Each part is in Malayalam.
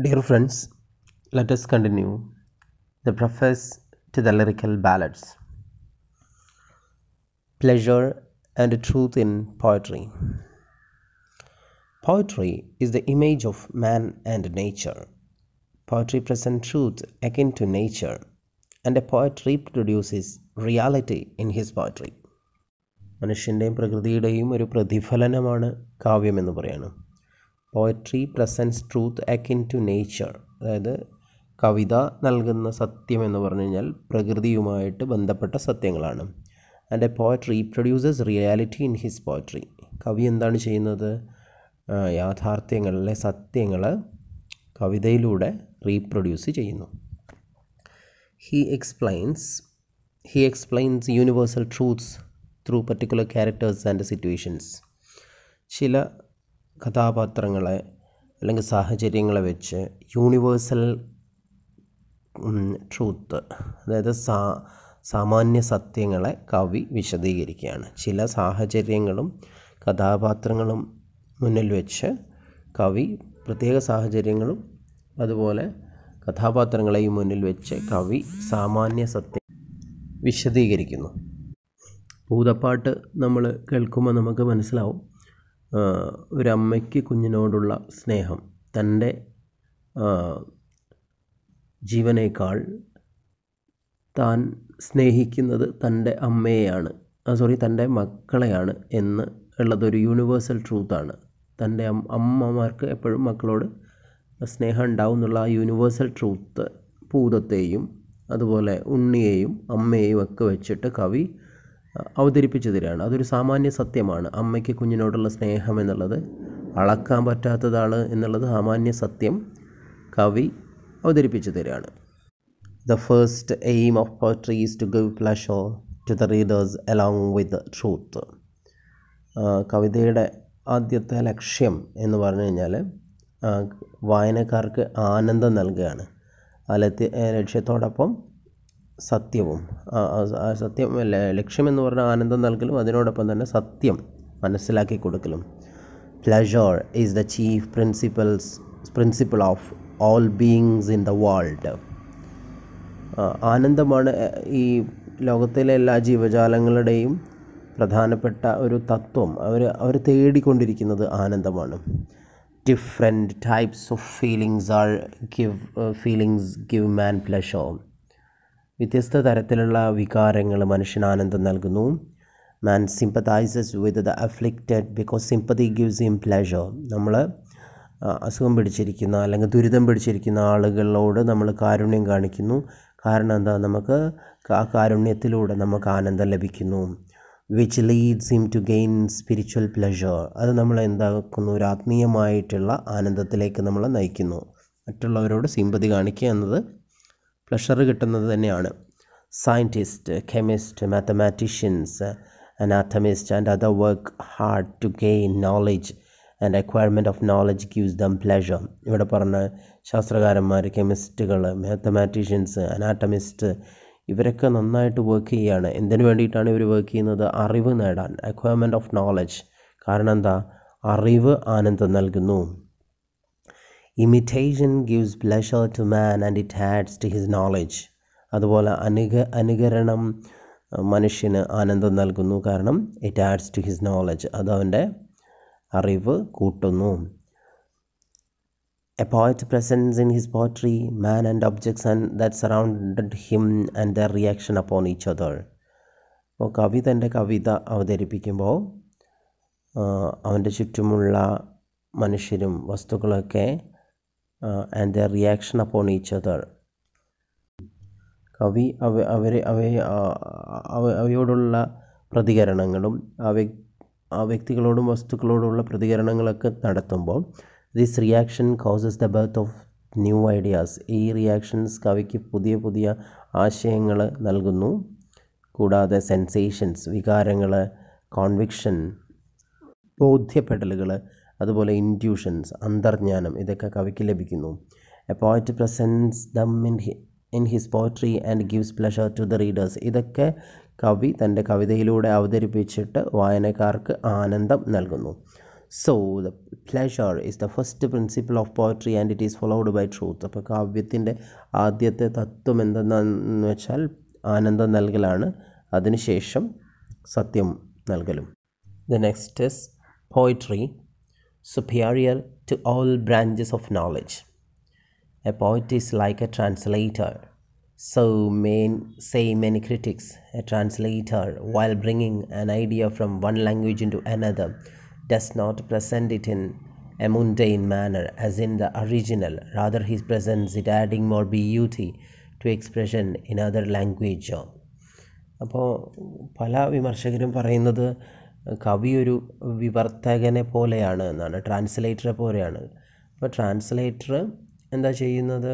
Dear friends, let us continue the preface to the lyrical ballads. Pleasure and truth in poetry. Poetry is the image of man and nature. Poetry presents truth akin to nature, and a poet reproduces reality in his poetry. മനുഷ്യൻ്റെയും പ്രകൃതിയുടെയും ഒരു പ്രതിഫലനമാണ് കാവ്യം എന്ന് പറയുന്നത് poetry presents truth in to nature അതായത് കവിത നൽകുന്ന സത്യം എന്ന് പറഞ്ഞു കഴിഞ്ഞാൽ പ്രകൃതിയുമായിട്ട് ബന്ധപ്പെട്ട സത്യങ്ങളാണ് and a poetry produces reality in his poetry കവി എന്താണ് ചെയ്യുന്നത് യാഥാർത്ഥ്യങ്ങളിലെ സത്യങ്ങൾ കവിതയിലൂടെ റീപ്രൊഡ്യൂസ് ചെയ്യുന്നു he explains he explains universal truths through particular characters and situations ചില കഥാപാത്രങ്ങളെ അല്ലെങ്കിൽ സാഹചര്യങ്ങളെ വെച്ച് യൂണിവേഴ്സൽ ട്രൂത്ത് അതായത് സാ സാമാന്യ സത്യങ്ങളെ കവി വിശദീകരിക്കുകയാണ് ചില സാഹചര്യങ്ങളും കഥാപാത്രങ്ങളും മുന്നിൽ വെച്ച് കവി പ്രത്യേക സാഹചര്യങ്ങളും അതുപോലെ കഥാപാത്രങ്ങളെയും മുന്നിൽ വെച്ച് കവി സാമാന്യ സത്യം വിശദീകരിക്കുന്നു ഭൂതപ്പാട്ട് നമ്മൾ കേൾക്കുമ്പോൾ നമുക്ക് മനസ്സിലാവും ഒരമ്മയ്ക്ക് കുഞ്ഞിനോടുള്ള സ്നേഹം തൻ്റെ ജീവനേക്കാൾ താൻ സ്നേഹിക്കുന്നത് തൻ്റെ അമ്മയെയാണ് സോറി തൻ്റെ മക്കളെയാണ് എന്ന് ഉള്ളതൊരു യൂണിവേഴ്സൽ ട്രൂത്താണ് തൻ്റെ അമ്മമാർക്ക് എപ്പോഴും മക്കളോട് സ്നേഹം ഉണ്ടാവും എന്നുള്ള ആ യൂണിവേഴ്സൽ ട്രൂത്ത് പൂതത്തെയും അതുപോലെ ഉണ്ണിയെയും അമ്മയെയും ഒക്കെ വെച്ചിട്ട് കവി അവതരിപ്പിച്ചതിലാണ് അതൊരു സാമാന്യ സത്യമാണ് അമ്മയ്ക്ക് കുഞ്ഞിനോടുള്ള സ്നേഹം എന്നുള്ളത് അളക്കാൻ പറ്റാത്തതാണ് എന്നുള്ളത് സാമാന്യ സത്യം കവി അവതരിപ്പിച്ചു തരികയാണ് the first aim of poetry is to give pleasure to the readers along with truth കവിതയുടെ ആദ്യത്തെ ലക്ഷ്യം എന്ന് പറഞ്ഞു കഴിഞ്ഞാൽ വായനക്കാർക്ക് ആനന്ദം നൽകുകയാണ് ആ ലക്ഷ്യത്തോടൊപ്പം സത്യവും സത്യം ലക്ഷ്യമെന്ന് പറഞ്ഞാൽ ആനന്ദം നൽകലും അതിനോടൊപ്പം തന്നെ സത്യം മനസ്സിലാക്കി കൊടുക്കലും pleasure is the chief principles principle of all beings in the world ആനന്ദമാണ് ഈ ലോകത്തിലെ എല്ലാ ജീവജാലങ്ങളുടെയും പ്രധാനപ്പെട്ട ഒരു തത്വം അവർ അവർ തേടിക്കൊണ്ടിരിക്കുന്നത് ആനന്ദമാണ് different types of feelings are give feelings give man pleasure വ്യത്യസ്ത തരത്തിലുള്ള വികാരങ്ങൾ മനുഷ്യന് ആനന്ദം നൽകുന്നു man sympathises with the afflicted because sympathy gives him pleasure നമ്മൾ അസുഖം പിടിച്ചിരിക്കുന്ന അല്ലെങ്കിൽ ദുരിതം പിടിച്ചിരിക്കുന്ന ആളുകളോട് നമ്മൾ കാരുണ്യം കാണിക്കുന്നു കാരണം എന്താ നമുക്ക് ആ കാരുണ്യത്തിലൂടെ നമുക്ക് ആനന്ദം ലഭിക്കുന്നു which leads him to gain spiritual pleasure അത് നമ്മൾ എന്താക്കുന്നു ഒരു ആത്മീയമായിട്ടുള്ള ആനന്ദത്തിലേക്ക് നമ്മൾ നയിക്കുന്നു മറ്റുള്ളവരോട് സിമ്പതി കാണിക്കുക എന്നത് പ്ലഷർ കിട്ടുന്നത് തന്നെയാണ് scientist chemist mathematicians anatomist and other work hard to gain knowledge and acquirement of knowledge gives them pleasure ഇവിടെ പറഞ്ഞ ശാസ്ത്രകാരന്മാർ കെമിസ്റ്റുകൾ മാത്തമാറ്റീഷ്യൻസ് അനാറ്റമിസ്റ്റ് ഇവരൊക്കെ നന്നായിട്ട് വർക്ക് ചെയ്യുകയാണ് എന്തിനു വേണ്ടിയിട്ടാണ് ഇവർ വർക്ക് ചെയ്യുന്നത് അറിവ് നേടാൻ അക്വയർമെൻറ്റ് ഓഫ് നോളജ് കാരണം എന്താ അറിവ് ആനന്ദം നൽകുന്നു imitation gives pleasure to man and it adds to his knowledge അതുപോലെ അനുക അനുകരണം മനുഷ്യന് ആനന്ദം നൽകുന്നു കാരണം it adds to his knowledge അത് അവൻ്റെ അറിവ് കൂട്ടുന്നു a poet presents in his poetry man and objects and that surrounded him and the reaction upon each other അപ്പോൾ കവി തൻ്റെ കവിത അവതരിപ്പിക്കുമ്പോൾ അവൻ്റെ ചുറ്റുമുള്ള മനുഷ്യരും വസ്തുക്കളൊക്കെ and their reaction upon each other കവി അവ അവരെ അവയെ അവയോടുള്ള പ്രതികരണങ്ങളും ആ വ്യക്തി ആ വ്യക്തികളോടും വസ്തുക്കളോടുള്ള പ്രതികരണങ്ങളൊക്കെ നടത്തുമ്പോൾ this reaction causes the birth of new ideas ഈ റിയാക്ഷൻസ് കവിക്ക് പുതിയ പുതിയ ആശയങ്ങൾ നൽകുന്നു കൂടാതെ സെൻസേഷൻസ് വികാരങ്ങൾ കോൺവിക്ഷൻ ബോധ്യപ്പെടലുകൾ അതുപോലെ ഇൻറ്റ്യൂഷൻസ് അന്തർജ്ഞാനം ഇതൊക്കെ കവിക്ക് ലഭിക്കുന്നു a poet presents them in he in his poetry and gives pleasure to the readers ഇതൊക്കെ കവി തൻ്റെ കവിതയിലൂടെ അവതരിപ്പിച്ചിട്ട് വായനക്കാർക്ക് ആനന്ദം നൽകുന്നു so the pleasure is the first principle of poetry and it is followed by truth അപ്പോൾ കാവ്യത്തിൻ്റെ ആദ്യത്തെ തത്വം എന്തെന്നു വെച്ചാൽ ആനന്ദം നൽകലാണ് അതിനുശേഷം സത്യം നൽകലും the next is poetry superior to all branches of knowledge. A poet is like a translator. So, main, say many critics, a translator, while bringing an idea from one language into another, does not present it in a mundane manner as in the original, rather, he presents it adding more beauty to expression in other language. അപ്പോൾ പല വിമർശകരും പറയുന്നത് കവി ഒരു വിവർത്തകനെ പോലെയാണ് എന്നാണ് ട്രാൻസ്ലേറ്ററെ പോലെയാണ് അപ്പോൾ ട്രാൻസ്ലേറ്റർ എന്താ ചെയ്യുന്നത്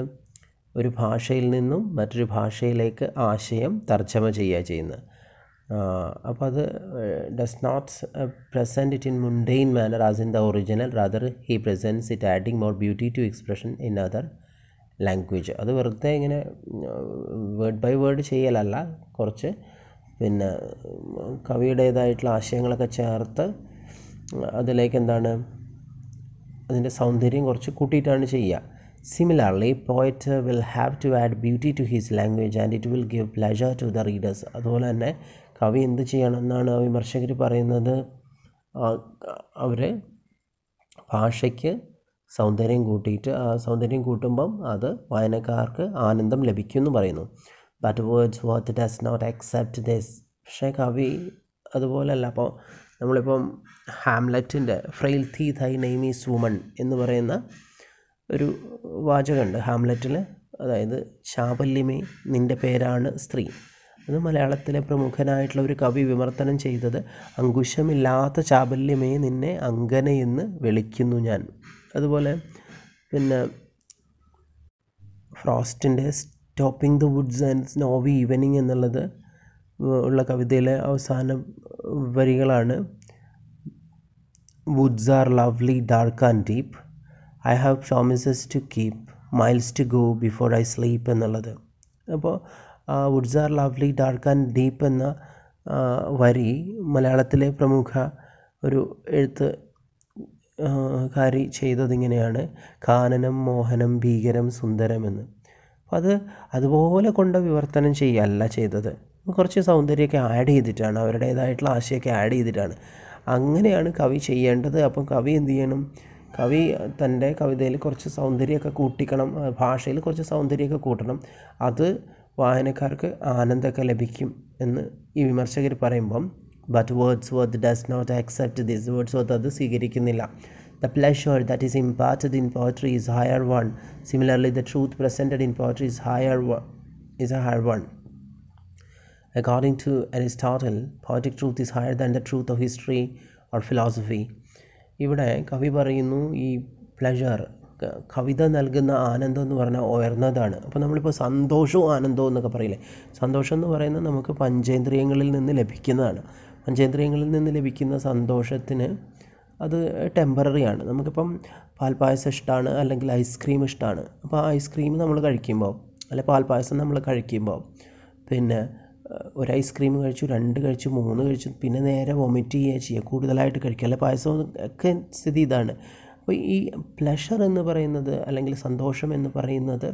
ഒരു ഭാഷയിൽ നിന്നും മറ്റൊരു ഭാഷയിലേക്ക് ആശയം തർജ്ജമ ചെയ്യുക ചെയ്യുന്നത് അപ്പോൾ അത് does not present it in mundane manner as in the original rather he presents it adding more beauty to expression in other language അത് വെറുതെ ഇങ്ങനെ വേർഡ് ബൈ വേർഡ് ചെയ്യലല്ല കുറച്ച് പിന്നെ കവിയുടേതായിട്ടുള്ള ആശയങ്ങളൊക്കെ ചേർത്ത് അതിലേക്ക് എന്താണ് അതിൻ്റെ സൗന്ദര്യം കുറച്ച് കൂട്ടിയിട്ടാണ് ചെയ്യുക similarly poet will have to add beauty to his language and it will give pleasure to the readers അതുപോലെ തന്നെ കവി എന്ത് ചെയ്യണമെന്നാണ് വിമർശകർ പറയുന്നത് അവർ ഭാഷയ്ക്ക് സൗന്ദര്യം കൂട്ടിയിട്ട് ആ സൗന്ദര്യം കൂട്ടുമ്പം അത് വായനക്കാർക്ക് ആനന്ദം ലഭിക്കുമെന്ന് എന്ന് പറയുന്നു but Wordsworth does not accept this പക്ഷേ കവി അതുപോലല്ല അപ്പോൾ നമ്മളിപ്പം ഹാംലെറ്റിൻ്റെ ഫ്രെയിൽ തീ തൈ നെയ്മീസ് വുമൺ എന്ന് പറയുന്ന ഒരു വാചകമുണ്ട് ഹാംലെറ്റിൽ അതായത് ചാപല്യമേ നിൻ്റെ പേരാണ് സ്ത്രീ അത് മലയാളത്തിലെ പ്രമുഖനായിട്ടുള്ള ഒരു കവി വിമർത്തനം ചെയ്തത് അങ്കുശമില്ലാത്ത ചാപല്യമേ നിന്നെ അങ്കനയെന്ന് വിളിക്കുന്നു ഞാൻ അതുപോലെ പിന്നെ ഫ്രോസ്റ്റിൻ്റെ stopping the woods and snowy evening എന്നുള്ളത് ഉള്ള കവിതയിലെ അവസാന വരികളാണ് woods are lovely dark and deep I have promises to keep miles to go before I sleep എന്നുള്ളത് അപ്പോൾ woods are lovely dark and deep എന്ന വരി മലയാളത്തിലെ പ്രമുഖ ഒരു എഴുത്ത് കാരി ചെയ്തതിങ്ങനെയാണ് കാനനം മോഹനം ഭീകരം സുന്ദരം എന്ന് അപ്പോൾ അത് അതുപോലെ കൊണ്ട് വിവർത്തനം ചെയ്യല്ല ചെയ്തത് കുറച്ച് സൗന്ദര്യമൊക്കെ ആഡ് ചെയ്തിട്ടാണ് അവരുടേതായിട്ടുള്ള ആശയമൊക്കെ ആഡ് ചെയ്തിട്ടാണ് അങ്ങനെയാണ് കവി ചെയ്യേണ്ടത് അപ്പം കവി എന്ത് ചെയ്യണം കവി തൻ്റെ കവിതയിൽ കുറച്ച് സൗന്ദര്യമൊക്കെ കൂട്ടിക്കണം ഭാഷയിൽ കുറച്ച് സൗന്ദര്യമൊക്കെ കൂട്ടണം അത് വായനക്കാർക്ക് ആനന്ദമൊക്കെ ലഭിക്കും എന്ന് ഈ വിമർശകർ പറയുമ്പം but Wordsworth does not accept this Wordsworth അത് സ്വീകരിക്കുന്നില്ല The pleasure that is imparted in poetry is higher one. Similarly, the truth presented in poetry is higher one, is a higher one. According to Aristotle, poetic truth is higher than the truth of history or philosophy. ഇവിടെ കവി പറയുന്നു ഈ പ്ലഷർ കവിത നൽകുന്ന ആനന്ദം എന്ന് പറഞ്ഞാൽ ഉയർന്നതാണ് അപ്പോൾ നമ്മളിപ്പോൾ സന്തോഷവും ആനന്ദവും എന്നൊക്കെ പറയില്ലേ സന്തോഷം എന്ന് പറയുന്നത് നമുക്ക് പഞ്ചേന്ദ്രിയങ്ങളിൽ നിന്ന് ലഭിക്കുന്നതാണ് പഞ്ചേന്ദ്രിയങ്ങളിൽ നിന്ന് ലഭിക്കുന്ന സന്തോഷത്തിന് അത് ടെമ്പററി ആണ് നമുക്കിപ്പം പാൽപ്പായസം ഇഷ്ടമാണ് അല്ലെങ്കിൽ ഐസ്ക്രീം ഇഷ്ടമാണ് അപ്പോൾ ആ ഐസ്ക്രീം നമ്മൾ കഴിക്കുമ്പോൾ അല്ലെ പാൽപ്പായസം നമ്മൾ കഴിക്കുമ്പോൾ പിന്നെ ഒരു ഐസ്ക്രീം കഴിച്ചു രണ്ട് കഴിച്ചു മൂന്ന് കഴിച്ചു പിന്നെ നേരെ വൊമിറ്റ് ചെയ്യുക ചെയ്യുക കൂടുതലായിട്ട് കഴിക്കുക അല്ലെ പായസം ഒക്കെ സ്ഥിതി ഇതാണ് അപ്പോൾ ഈ പ്ലഷർ എന്ന് പറയുന്നത് അല്ലെങ്കിൽ സന്തോഷം എന്ന് പറയുന്നത്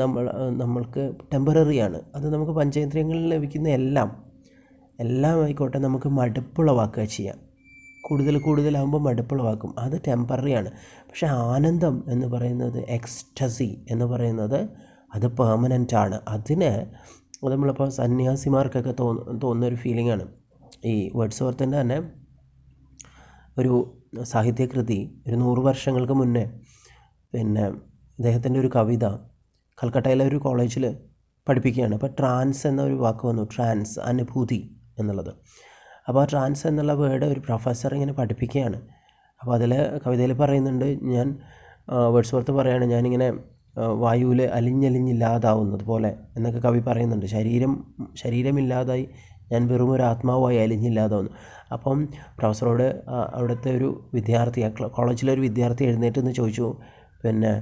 നമ്മൾ നമ്മൾക്ക് ടെമ്പററിയാണ് അത് നമുക്ക് പഞ്ചേന്ദ്രിയങ്ങളിൽ ലഭിക്കുന്ന എല്ലാം എല്ലാം ആയിക്കോട്ടെ നമുക്ക് മടുപ്പുളവാക്കുക ചെയ്യാം കൂടുതൽ കൂടുതലാകുമ്പോൾ മടുപ്പുളവാക്കും അത് ടെമ്പററിയാണ് പക്ഷേ ആനന്ദം എന്ന് പറയുന്നത് എക്സ്റ്റസി എന്ന് പറയുന്നത് അത് പെർമനൻ്റ് ആണ് അതിന് നമ്മളിപ്പോൾ സന്യാസിമാർക്കൊക്കെ തോന്നു തോന്നുന്നൊരു ആണ് ഈ വേർഡ്സ് വർത്തിൻ്റെ തന്നെ ഒരു സാഹിത്യകൃതി ഒരു നൂറ് വർഷങ്ങൾക്ക് മുന്നേ പിന്നെ അദ്ദേഹത്തിൻ്റെ ഒരു കവിത കൽക്കട്ടയിലെ ഒരു കോളേജിൽ പഠിപ്പിക്കുകയാണ് അപ്പോൾ ട്രാൻസ് എന്ന ഒരു വാക്ക് വന്നു ട്രാൻസ് അനുഭൂതി എന്നുള്ളത് അപ്പോൾ ആ ട്രാൻസ് എന്നുള്ള വേർഡ് ഒരു പ്രൊഫസർ ഇങ്ങനെ പഠിപ്പിക്കുകയാണ് അപ്പോൾ അതിൽ കവിതയിൽ പറയുന്നുണ്ട് ഞാൻ വേർഡ്സ് വർത്ത് പറയുകയാണ് ഞാനിങ്ങനെ വായുവിൽ അലിഞ്ഞലിഞ്ഞില്ലാതാവുന്നത് പോലെ എന്നൊക്കെ കവി പറയുന്നുണ്ട് ശരീരം ശരീരമില്ലാതായി ഞാൻ വെറും ഒരു ആത്മാവായി അലിഞ്ഞില്ലാതാവുന്നു അപ്പം പ്രൊഫസറോട് അവിടുത്തെ ഒരു വിദ്യാർത്ഥി കോളേജിലെ ഒരു വിദ്യാർത്ഥി എഴുന്നേറ്റ് എന്ന് ചോദിച്ചു പിന്നെ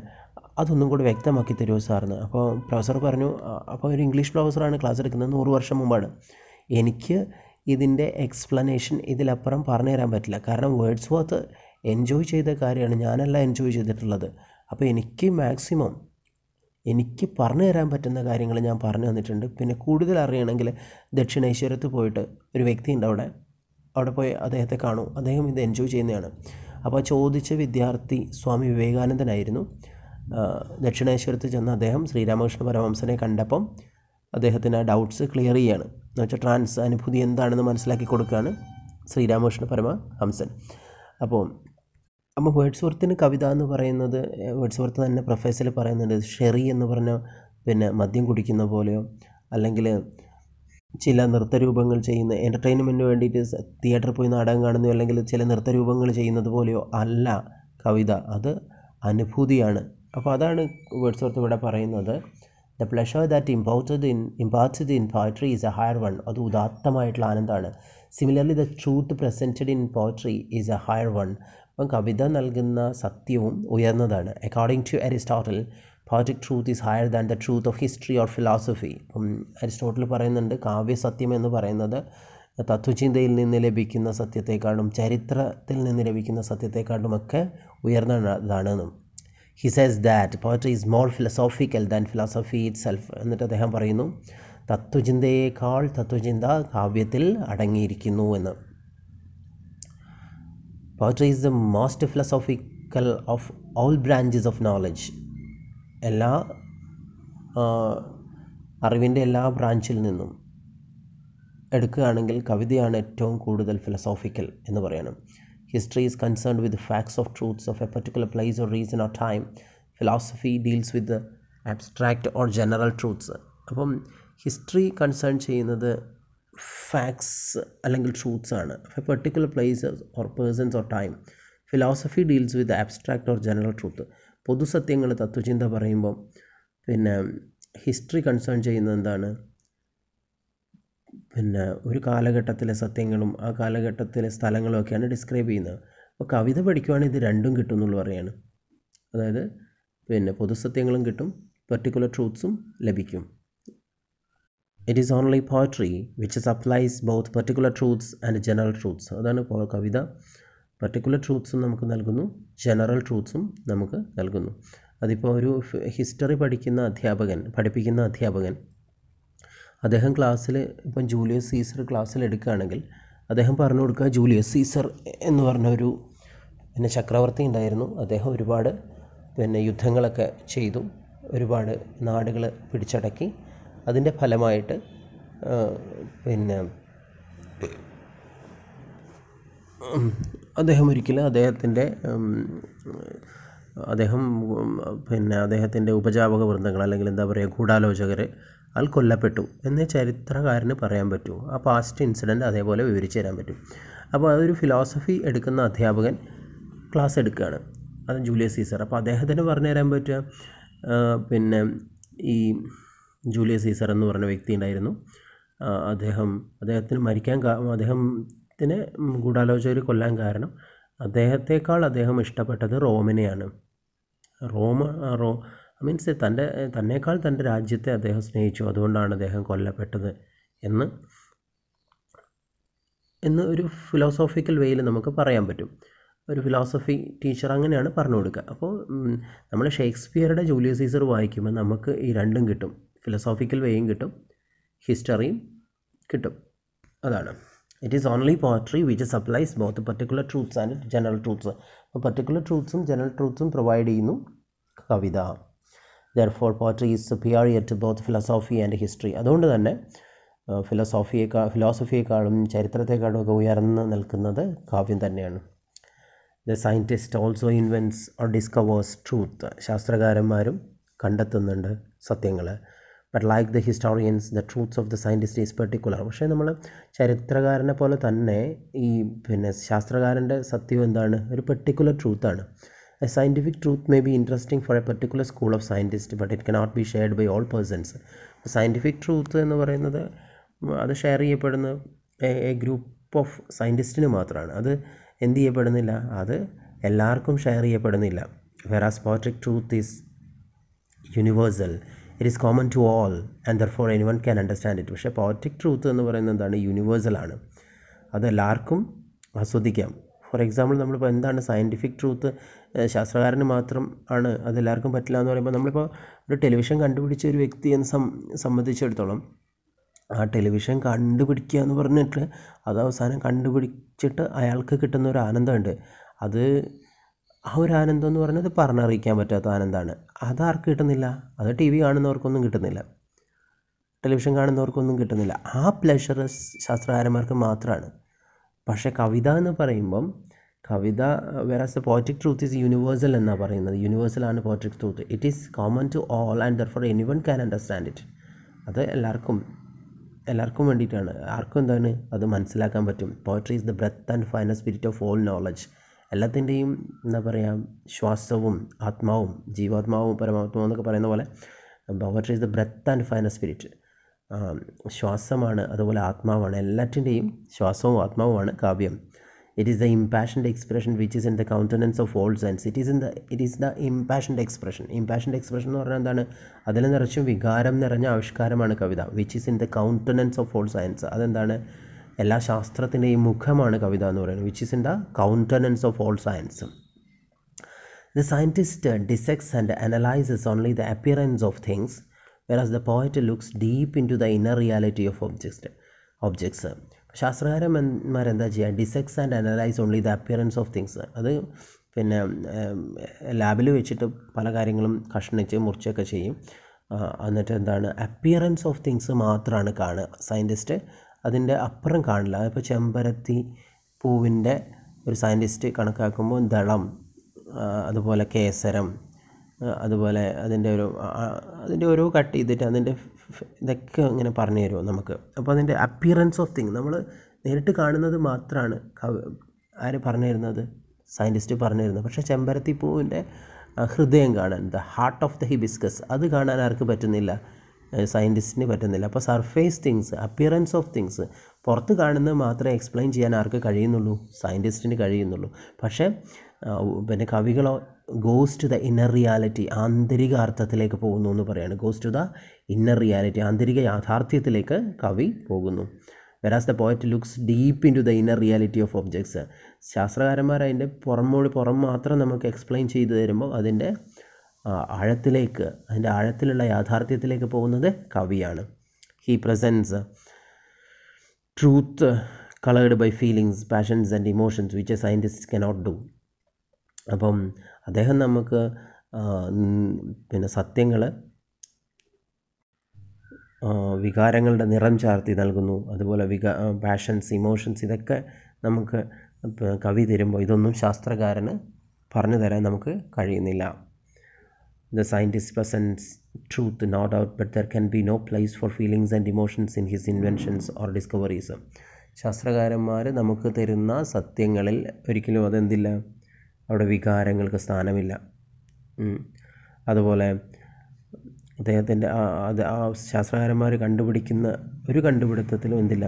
അതൊന്നും കൂടി വ്യക്തമാക്കി തരുമോ സാറിന് അപ്പോൾ പ്രൊഫസർ പറഞ്ഞു അപ്പോൾ ഒരു ഇംഗ്ലീഷ് പ്രൊഫസറാണ് ക്ലാസ് എടുക്കുന്നത് നൂറ് വർഷം മുമ്പാണ് എനിക്ക് ഇതിൻ്റെ എക്സ്പ്ലനേഷൻ ഇതിലപ്പുറം പറഞ്ഞു തരാൻ പറ്റില്ല കാരണം വേർഡ്സ് വാത്ത് എൻജോയ് ചെയ്ത കാര്യമാണ് ഞാനല്ല എൻജോയ് ചെയ്തിട്ടുള്ളത് അപ്പോൾ എനിക്ക് മാക്സിമം എനിക്ക് പറഞ്ഞു തരാൻ പറ്റുന്ന കാര്യങ്ങൾ ഞാൻ പറഞ്ഞു തന്നിട്ടുണ്ട് പിന്നെ കൂടുതൽ അറിയണമെങ്കിൽ ദക്ഷിണേശ്വരത്ത് പോയിട്ട് ഒരു വ്യക്തിയുണ്ട് അവിടെ അവിടെ പോയി അദ്ദേഹത്തെ കാണൂ അദ്ദേഹം ഇത് എൻജോയ് ചെയ്യുന്നതാണ് അപ്പോൾ ചോദിച്ച വിദ്യാർത്ഥി സ്വാമി വിവേകാനന്ദനായിരുന്നു ദക്ഷിണേശ്വരത്ത് ചെന്ന് അദ്ദേഹം ശ്രീരാമകൃഷ്ണ പരമഹംസനെ കണ്ടപ്പം അദ്ദേഹത്തിന് ആ ഡൗട്ട്സ് ക്ലിയർ ചെയ്യുകയാണ് എന്ന് വെച്ചാൽ ട്രാൻസ് അനുഭൂതി എന്താണെന്ന് മനസ്സിലാക്കി കൊടുക്കുകയാണ് ശ്രീരാമകൃഷ്ണ പരമ ഹംസൻ അപ്പോൾ അപ്പോൾ വേഡ്സ്വർത്തിന് കവിത എന്ന് പറയുന്നത് വേഡ്സ്വർത്ത് തന്നെ പ്രൊഫസറിൽ പറയുന്നുണ്ട് ഷെറി എന്ന് പറഞ്ഞ പിന്നെ മദ്യം കുടിക്കുന്ന പോലെയോ അല്ലെങ്കിൽ ചില നൃത്തരൂപങ്ങൾ ചെയ്യുന്ന എൻ്റർടൈൻമെൻറ്റിന് വേണ്ടിയിട്ട് തിയേറ്ററിൽ പോയി നാടകം കാണുന്നു അല്ലെങ്കിൽ ചില നൃത്തരൂപങ്ങൾ ചെയ്യുന്നത് പോലെയോ അല്ല കവിത അത് അനുഭൂതിയാണ് അപ്പോൾ അതാണ് വേഡ്സ്വർത്ത് ഇവിടെ പറയുന്നത് the pleasure that imported in imparted in poetry is a higher one അത് ഉദാത്തമായിട്ടുള്ള ആനന്ദമാണ് similarly the truth presented in poetry is a higher one അപ്പം കവിത നൽകുന്ന സത്യവും ഉയർന്നതാണ് according to Aristotle poetic truth is higher than the truth of history or philosophy അപ്പം അരിസ്റ്റോട്ടൽ പറയുന്നുണ്ട് കാവ്യസത്യം എന്ന് പറയുന്നത് തത്വചിന്തയിൽ നിന്ന് ലഭിക്കുന്ന സത്യത്തെക്കാളും ചരിത്രത്തിൽ നിന്ന് ലഭിക്കുന്ന സത്യത്തെക്കാളും ഒക്കെ ഉയർന്നതാണെന്നും he says that poetry is more philosophical than philosophy itself എന്നിട്ട് അദ്ദേഹം പറയുന്നു തത്വചിന്തയേക്കാൾ തത്വചിന്ത കാവ്യത്തിൽ അടങ്ങിയിരിക്കുന്നു എന്ന് poetry is the most philosophical of all branches of knowledge എല്ലാ അറിവിൻ്റെ എല്ലാ ബ്രാഞ്ചിൽ നിന്നും എടുക്കുകയാണെങ്കിൽ കവിതയാണ് ഏറ്റവും കൂടുതൽ ഫിലസോഫിക്കൽ എന്ന് പറയണം history is concerned with facts of truths of a particular place place reason or time philosophy deals with with or general truths അപ്പം ഹിസ്റ്ററി കൺസേൺ ചെയ്യുന്നത് ഫാക്ട്സ് അല്ലെങ്കിൽ ട്രൂത്ത്സ് ആണ് a particular place or persons or time philosophy deals with abstract or general truth പൊതുസത്യങ്ങൾ തത്വചിന്ത പറയുമ്പം പിന്നെ ഹിസ്റ്ററി കൺസേൺ ചെയ്യുന്നത് എന്താണ് പിന്നെ ഒരു കാലഘട്ടത്തിലെ സത്യങ്ങളും ആ കാലഘട്ടത്തിലെ സ്ഥലങ്ങളും ഒക്കെയാണ് ഡിസ്ക്രൈബ് ചെയ്യുന്നത് അപ്പോൾ കവിത പഠിക്കുവാണെങ്കിൽ ഇത് രണ്ടും കിട്ടും എന്നുള്ള പറയാണ് അതായത് പിന്നെ പൊതുസത്യങ്ങളും കിട്ടും പെർട്ടിക്കുലർ ട്രൂത്ത്സും ലഭിക്കും it is only poetry which supplies both particular truths and general truths അതാണ് കവിത പെർട്ടിക്കുലർ ട്രൂത്ത്സും നമുക്ക് നൽകുന്നു ജനറൽ ട്രൂത്ത്സും നമുക്ക് നൽകുന്നു അതിപ്പോൾ ഒരു ഹിസ്റ്ററി പഠിക്കുന്ന അധ്യാപകൻ പഠിപ്പിക്കുന്ന അധ്യാപകൻ അദ്ദേഹം ക്ലാസ്സിൽ ഇപ്പം ജൂലിയസ് സീസർ ക്ലാസ്സിൽ എടുക്കുകയാണെങ്കിൽ അദ്ദേഹം പറഞ്ഞു കൊടുക്കുക ജൂലിയസ് സീസർ എന്ന് പറഞ്ഞ ഒരു പിന്നെ ചക്രവർത്തി ഉണ്ടായിരുന്നു അദ്ദേഹം ഒരുപാട് പിന്നെ യുദ്ധങ്ങളൊക്കെ ചെയ്തു ഒരുപാട് നാടുകൾ പിടിച്ചടക്കി അതിൻ്റെ ഫലമായിട്ട് പിന്നെ അദ്ദേഹം ഒരിക്കലും അദ്ദേഹത്തിൻ്റെ അദ്ദേഹം പിന്നെ അദ്ദേഹത്തിൻ്റെ ഉപജാപക വൃന്ദങ്ങൾ അല്ലെങ്കിൽ എന്താ പറയുക ഗൂഢാലോചകർ അയാൾ കൊല്ലപ്പെട്ടു എന്ന് ചരിത്രകാരന് പറയാൻ പറ്റൂ ആ പാസ്റ്റ് ഇൻസിഡൻറ്റ് അതേപോലെ വിവരിച്ചു തരാൻ പറ്റും അപ്പോൾ അതൊരു ഫിലോസഫി എടുക്കുന്ന അധ്യാപകൻ ക്ലാസ് എടുക്കുകയാണ് അത് ജൂലിയസ് സീസർ അപ്പോൾ അദ്ദേഹത്തിന് പറഞ്ഞു തരാൻ പറ്റുക പിന്നെ ഈ ജൂലിയസ് സീസർ എന്ന് പറഞ്ഞ വ്യക്തി ഉണ്ടായിരുന്നു അദ്ദേഹം അദ്ദേഹത്തിന് മരിക്കാൻ അദ്ദേഹത്തിന് ഗൂഢാലോചകർ കൊല്ലാൻ കാരണം അദ്ദേഹത്തെക്കാൾ അദ്ദേഹം ഇഷ്ടപ്പെട്ടത് റോമിനെയാണ് റോമ റോ മീൻസ് തൻ്റെ തന്നേക്കാൾ തൻ്റെ രാജ്യത്തെ അദ്ദേഹം സ്നേഹിച്ചു അതുകൊണ്ടാണ് അദ്ദേഹം കൊല്ലപ്പെട്ടത് എന്ന് എന്ന് ഒരു ഫിലോസോഫിക്കൽ വേയിൽ നമുക്ക് പറയാൻ പറ്റും ഒരു ഫിലോസഫി ടീച്ചർ അങ്ങനെയാണ് പറഞ്ഞു കൊടുക്കുക അപ്പോൾ നമ്മൾ ഷേക്സ്പിയറുടെ ജൂലിയസ് സീസർ വായിക്കുമ്പോൾ നമുക്ക് ഈ രണ്ടും കിട്ടും ഫിലോസോഫിക്കൽ വേയും കിട്ടും ഹിസ്റ്ററിയും കിട്ടും അതാണ് it is only poetry which supplies both particular truths and general truths അപ്പോൾ പർട്ടിക്കുലർ ട്രൂത്ത്സും ജനറൽ ട്രൂത്ത്സും പ്രൊവൈഡ് ചെയ്യുന്നു കവിത therefore poetry is superior to both philosophy and history അതുകൊണ്ട് തന്നെ ഫിലോസോഫിയേക്കാൾ ഫിലോസഫിയേക്കാളും ചരിത്രത്തെക്കാളും ഒക്കെ ഉയർന്ന് നിൽക്കുന്നത് കാവ്യം തന്നെയാണ് the scientist also invents or discovers truth ശാസ്ത്രകാരന്മാരും കണ്ടെത്തുന്നുണ്ട് സത്യങ്ങൾ but like the historians the truths of the scientist is particular പക്ഷേ നമ്മൾ ചരിത്രകാരനെ പോലെ തന്നെ ഈ പിന്നെ ശാസ്ത്രകാരൻ്റെ സത്യം എന്താണ് ഒരു പെർട്ടിക്കുലർ ട്രൂത്താണ് a scientific truth may be interesting for a particular school of scientist but it cannot be shared by all persons scientific truth എന്ന് പറയുന്നത് അത് ഷെയർ ചെയ്യപ്പെടുന്ന എ ഗ്രൂപ്പ് ഓഫ് സയൻറ്റിസ്റ്റിന് മാത്രമാണ് അത് എന്ത് ചെയ്യപ്പെടുന്നില്ല അത് എല്ലാവർക്കും ഷെയർ ചെയ്യപ്പെടുന്നില്ല whereas poetic truth is universal it is common to all and therefore anyone can understand it പക്ഷേ പോറ്റിക് ട്രൂത്ത് എന്ന് പറയുന്നത് എന്താണ് യൂണിവേഴ്സലാണ് അത് എല്ലാവർക്കും ആസ്വദിക്കാം ഫോർ എക്സാമ്പിൾ നമ്മളിപ്പോൾ എന്താണ് സയൻറ്റിഫിക് ട്രൂത്ത് ശാസ്ത്രകാരന് മാത്രം ആണ് അതെല്ലാവർക്കും പറ്റില്ല എന്ന് പറയുമ്പോൾ നമ്മളിപ്പോൾ ഒരു ടെലിവിഷൻ കണ്ടുപിടിച്ച ഒരു വ്യക്തിയെ സംബന്ധിച്ചിടത്തോളം ആ ടെലിവിഷൻ കണ്ടുപിടിക്കുക എന്ന് പറഞ്ഞിട്ട് അത് അവസാനം കണ്ടുപിടിച്ചിട്ട് അയാൾക്ക് കിട്ടുന്ന ഒരു ആനന്ദമുണ്ട് അത് ആ ഒരു ആനന്ദം എന്ന് പറഞ്ഞത് പറഞ്ഞറിയിക്കാൻ പറ്റാത്ത ആനന്ദമാണ് അതാർക്ക് കിട്ടുന്നില്ല അത് ടി വി കാണുന്നവർക്കൊന്നും കിട്ടുന്നില്ല ടെലിവിഷൻ കാണുന്നവർക്കൊന്നും കിട്ടുന്നില്ല ആ പ്ലഷർ ശാസ്ത്രകാരന്മാർക്ക് മാത്രമാണ് പക്ഷേ കവിത എന്ന് പറയുമ്പം കവിത whereas the truth is universal എന്നാണ് പറയുന്നത് യൂണിവേഴ്സൽ ആണ് poetic truth it is common to all and therefore anyone can understand it അത് എല്ലാവർക്കും എല്ലാവർക്കും വേണ്ടിയിട്ടാണ് ആർക്കും എന്താണ് അത് മനസ്സിലാക്കാൻ പറ്റും poetry is the breath and final spirit of all knowledge എല്ലാത്തിൻ്റെയും എന്താ പറയുക ശ്വാസവും ആത്മാവും ജീവാത്മാവും പരമാത്മാവും എന്നൊക്കെ പറയുന്ന പോലെ poetry is the breath and final spirit ശ്വാസമാണ് അതുപോലെ ആത്മാവാണ് എല്ലാറ്റിൻ്റെയും ശ്വാസവും ആത്മാവുമാണ് കാവ്യം it is the impassioned expression which is in the countenance of all sense it is in the it is the impassioned expression impassioned expression എന്ന് പറഞ്ഞാൽ എന്താണ് അതിൽ നിറച്ചും വികാരം നിറഞ്ഞ ആവിഷ്കാരമാണ് കവിത which is in the countenance of all science അതെന്താണ് എല്ലാ ശാസ്ത്രത്തിൻ്റെയും മുഖമാണ് കവിത എന്ന് പറയുന്നത് which is in the countenance of all science the scientist dissects and analyses only the appearance of things whereas the poet looks deep into the inner reality of objects objects ശാസ്ത്രകാരന്മാരെന്താ ചെയ്യുക dissects and analyse only the appearance of things അത് പിന്നെ ലാബിൽ വെച്ചിട്ട് പല കാര്യങ്ങളും കഷ്ണിച്ച് മുറിച്ചൊക്കെ ചെയ്യും എന്നിട്ട് എന്താണ് അപ്പിയറൻസ് ഓഫ് തിങ്സ് മാത്രമാണ് കാണുക സയൻറ്റിസ്റ്റ് അതിൻ്റെ അപ്പുറം കാണില്ല അതിപ്പോൾ ചെമ്പരത്തി പൂവിൻ്റെ ഒരു സയൻറ്റിസ്റ്റ് കണക്കാക്കുമ്പോൾ ദളം അതുപോലെ കേസരം അതുപോലെ അതിൻ്റെ ഒരു അതിൻ്റെ ഓരോ കട്ട് ചെയ്തിട്ട് അതിൻ്റെ ഇതൊക്കെ ഇങ്ങനെ പറഞ്ഞു തരുമോ നമുക്ക് അപ്പോൾ അതിൻ്റെ അപ്പിയറൻസ് ഓഫ് തിങ് നമ്മൾ നേരിട്ട് കാണുന്നത് മാത്രമാണ് ആര് പറഞ്ഞു തരുന്നത് സയൻറ്റിസ്റ്റ് പറഞ്ഞു തരുന്നത് പക്ഷേ ചെമ്പരത്തി പൂവിൻ്റെ ഹൃദയം കാണാൻ the heart of the hibiscus അത് കാണാൻ ആർക്ക് പറ്റുന്നില്ല സയൻറ്റിസ്റ്റിന് പറ്റുന്നില്ല അപ്പോൾ surface things appearance of things പുറത്ത് കാണുന്നത് മാത്രമേ എക്സ്പ്ലെയിൻ ചെയ്യാൻ ആർക്ക് കഴിയുന്നുള്ളൂ സയൻറ്റിസ്റ്റിന് കഴിയുന്നുള്ളൂ പക്ഷേ പിന്നെ കവികളോ goes to the inner reality ആന്തരിക അർത്ഥത്തിലേക്ക് പോകുന്നു എന്ന് പറയുകയാണ് goes to the inner reality ആന്തരിക യാഥാർത്ഥ്യത്തിലേക്ക് കവി പോകുന്നു whereas the poet looks deep into the inner reality of objects ശാസ്ത്രകാരന്മാർ അതിൻ്റെ പുറമോട് പുറം മാത്രം നമുക്ക് എക്സ്പ്ലെയിൻ ചെയ്തു തരുമ്പോൾ അതിൻ്റെ ആഴത്തിലേക്ക് അതിൻ്റെ ആഴത്തിലുള്ള യാഥാർത്ഥ്യത്തിലേക്ക് പോകുന്നത് കവിയാണ് he presents truth coloured by feelings passions and emotions which a scientist cannot do അപ്പം അദ്ദേഹം നമുക്ക് പിന്നെ സത്യങ്ങൾ വികാരങ്ങളുടെ നിറം ചാർത്തി നൽകുന്നു അതുപോലെ വികാ പാഷൻസ് ഇമോഷൻസ് ഇതൊക്കെ നമുക്ക് കവി തരുമ്പോൾ ഇതൊന്നും ശാസ്ത്രകാരന് പറഞ്ഞു തരാൻ നമുക്ക് കഴിയുന്നില്ല the scientist presents truth no doubt but there can be no place for feelings and emotions in his inventions or discoveries ശാസ്ത്രകാരന്മാർ നമുക്ക് തരുന്ന സത്യങ്ങളിൽ ഒരിക്കലും അതെന്തില്ല അവിടെ വികാരങ്ങൾക്ക് സ്ഥാനമില്ല അതുപോലെ അദ്ദേഹത്തിൻ്റെ ആ അത് ആ ശാസ്ത്രകാരന്മാർ കണ്ടുപിടിക്കുന്ന ഒരു കണ്ടുപിടുത്തത്തിലും എന്തില്ല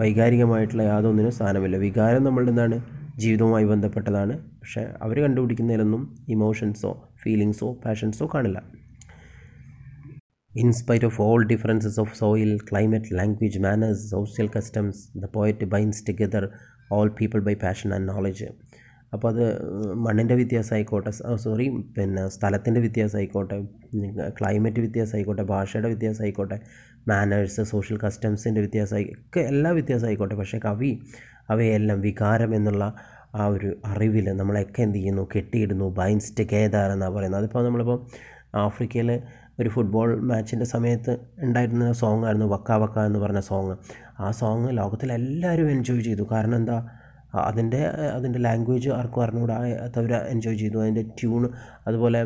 വൈകാരികമായിട്ടുള്ള യാതൊന്നിനും സ്ഥാനമില്ല വികാരം നമ്മളുടെ എന്താണ് ജീവിതവുമായി ബന്ധപ്പെട്ടതാണ് പക്ഷേ അവർ കണ്ടുപിടിക്കുന്നതിലൊന്നും ഇമോഷൻസോ ഫീലിങ്സോ പാഷൻസോ കാണില്ല in spite of all differences of soil soil, climate, language, manners, social customs, the poet binds together all people by passion and knowledge. അപ്പോൾ അത് മണ്ണിൻ്റെ വ്യത്യാസമായിക്കോട്ടെ സോറി പിന്നെ സ്ഥലത്തിൻ്റെ വ്യത്യാസമായിക്കോട്ടെ ക്ലൈമറ്റ് വ്യത്യാസമായിക്കോട്ടെ ഭാഷയുടെ വ്യത്യാസമായിക്കോട്ടെ മാനേഴ്സ് സോഷ്യൽ കസ്റ്റംസിൻ്റെ വ്യത്യാസമായി ഒക്കെ എല്ലാ വ്യത്യാസമായിക്കോട്ടെ പക്ഷേ കവി അവയെല്ലാം വികാരം എന്നുള്ള ആ ഒരു അറിവിൽ നമ്മളൊക്കെ എന്ത് ചെയ്യുന്നു കെട്ടിയിടുന്നു ബൈൻസ് കേദാർ എന്നാണ് പറയുന്നത് അതിപ്പോൾ നമ്മളിപ്പോൾ ആഫ്രിക്കയിൽ ഒരു ഫുട്ബോൾ മാച്ചിൻ്റെ സമയത്ത് ഉണ്ടായിരുന്ന സോങ്ങായിരുന്നു വക്ക വക്ക എന്ന് പറഞ്ഞ സോങ് ആ സോങ് ലോകത്തിലെല്ലാവരും എൻജോയ് ചെയ്തു കാരണം എന്താ അതിൻ്റെ അതിൻ്റെ ലാംഗ്വേജ് ആർക്കും അറിഞ്ഞുകൂടാ അവർ എൻജോയ് ചെയ്തു അതിൻ്റെ ട്യൂൺ അതുപോലെ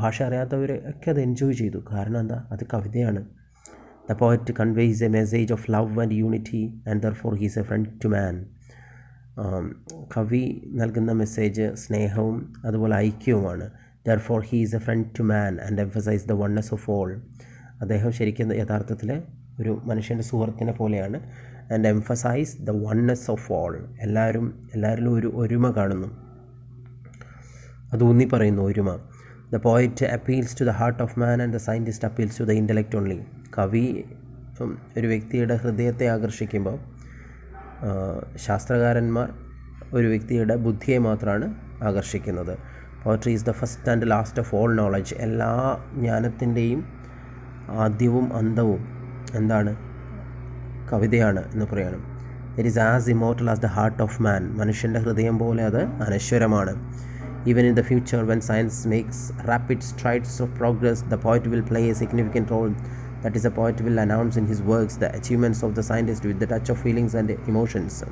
ഭാഷ അറിയാത്തവർ ഒക്കെ അത് എൻജോയ് ചെയ്തു കാരണം എന്താ അത് കവിതയാണ് the poet conveys a message of love and unity and therefore he's a friend to man കവി നൽകുന്ന മെസ്സേജ് സ്നേഹവും അതുപോലെ ഐക്യവുമാണ് therefore he's a friend to man and emphasize the oneness of all അദ്ദേഹം ശരിക്കും യഥാർത്ഥത്തിൽ ഒരു മനുഷ്യൻ്റെ സുഹൃത്തിനെ പോലെയാണ് and emphasize the oneness of all എല്ലാവരും എല്ലാവരിലും ഒരു ഒരുമ കാണുന്നു അത് ഊന്നി പറയുന്നു ഒരുമ the poet appeals to the heart of man and the scientist appeals to the intellect only കവി ഒരു വ്യക്തിയുടെ ഹൃദയത്തെ ആകർഷിക്കുമ്പോൾ ശാസ്ത്രകാരന്മാർ ഒരു വ്യക്തിയുടെ ബുദ്ധിയെ മാത്രമാണ് ആകർഷിക്കുന്നത് poetry is the first and last of all knowledge എല്ലാ ജ്ഞാനത്തിൻ്റെയും ആദ്യവും അന്തവും എന്താണ് കവിതയാണ് എന്ന് പറയണം it is as immortal as the heart of man മനുഷ്യൻ്റെ ഹൃദയം പോലെ അത് അനശ്വരമാണ് even in the future when science makes rapid strides of progress the poet will play a significant role that is a poet will announce in his works the achievements of the scientist with the touch of feelings and emotions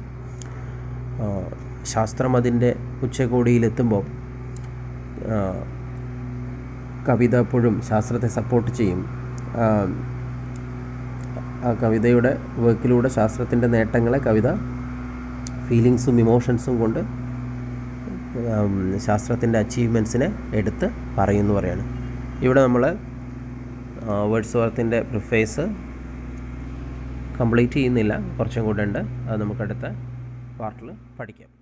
ശാസ്ത്രം അതിൻ്റെ ഉച്ചകോടിയിലെത്തുമ്പോൾ uh, കവിത എപ്പോഴും ശാസ്ത്രത്തെ സപ്പോർട്ട് ചെയ്യും uh, ആ കവിതയുടെ വർക്കിലൂടെ ശാസ്ത്രത്തിൻ്റെ നേട്ടങ്ങളെ കവിത ഫീലിങ്സും ഇമോഷൻസും കൊണ്ട് ശാസ്ത്രത്തിൻ്റെ അച്ചീവ്മെൻസിനെ എടുത്ത് പറയുന്നു പറയാണ് ഇവിടെ നമ്മൾ വേർഡ്സ് വർത്തിൻ്റെ പ്രിഫേസ് കംപ്ലീറ്റ് ചെയ്യുന്നില്ല കുറച്ചും കൂടെ ഉണ്ട് അത് നമുക്ക് അടുത്ത പാർട്ടിൽ പഠിക്കാം